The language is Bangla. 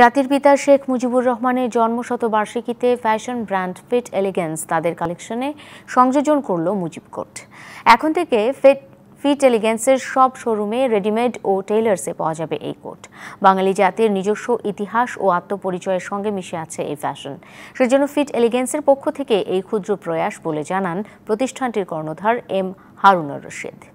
জাতির পিতা শেখ মুজিবুর রহমানের জন্মশতবার্ষিকীতে ফ্যাশন ব্র্যান্ড ফিট এলিগেন্স তাদের কালেকশনে সংযোজন করল মুজিব কোট এখন থেকে ফিট ফিট এলিগেন্সের সব শোরুমে রেডিমেড ও টেইলার্সে পাওয়া যাবে এই কোট বাঙালি জাতির নিজস্ব ইতিহাস ও আত্মপরিচয়ের সঙ্গে মিশে আছে এই ফ্যাশন সেজন্য ফিট এলিগেন্সের পক্ষ থেকে এই ক্ষুদ্র প্রয়াস বলে জানান প্রতিষ্ঠানটির কর্ণধার এম হারুনর রশিদ